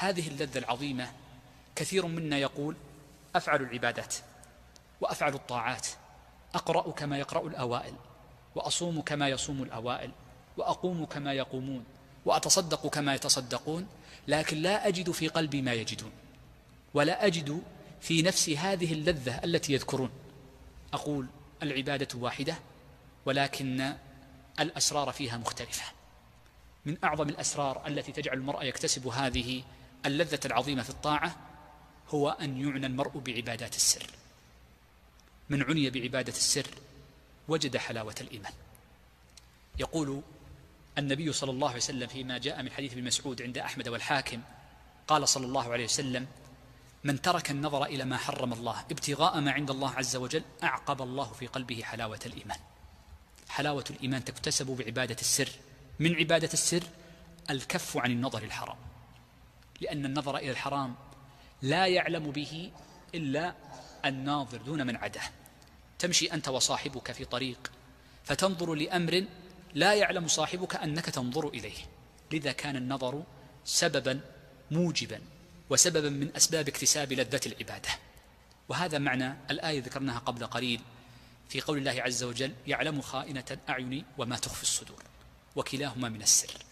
هذه اللذة العظيمة كثير منا يقول أفعل العبادات وأفعل الطاعات أقرأ كما يقرأ الأوائل وأصوم كما يصوم الأوائل وأقوم كما يقومون وأتصدق كما يتصدقون لكن لا أجد في قلبي ما يجدون ولا أجد في نفسي هذه اللذة التي يذكرون أقول العبادة واحدة ولكن الأسرار فيها مختلفة من أعظم الأسرار التي تجعل المرأة يكتسب هذه اللذة العظيمة في الطاعة هو أن يعنى المرء بعبادات السر من عني بعبادة السر وجد حلاوة الإيمان يقول النبي صلى الله عليه وسلم فيما جاء من حديث ابن مسعود عند أحمد والحاكم قال صلى الله عليه وسلم من ترك النظر إلى ما حرم الله ابتغاء ما عند الله عز وجل أعقب الله في قلبه حلاوة الإيمان حلاوة الإيمان تكتسب بعبادة السر من عبادة السر الكف عن النظر الحرام لأن النظر إلى الحرام لا يعلم به إلا الناظر دون من عداه تمشي أنت وصاحبك في طريق فتنظر لأمر لا يعلم صاحبك أنك تنظر إليه لذا كان النظر سببا موجبا وسببا من أسباب اكتساب لذة العبادة وهذا معنى الآية ذكرناها قبل قليل في قول الله عز وجل يعلم خائنة الأعين وما تخفي الصدور وكلاهما من السر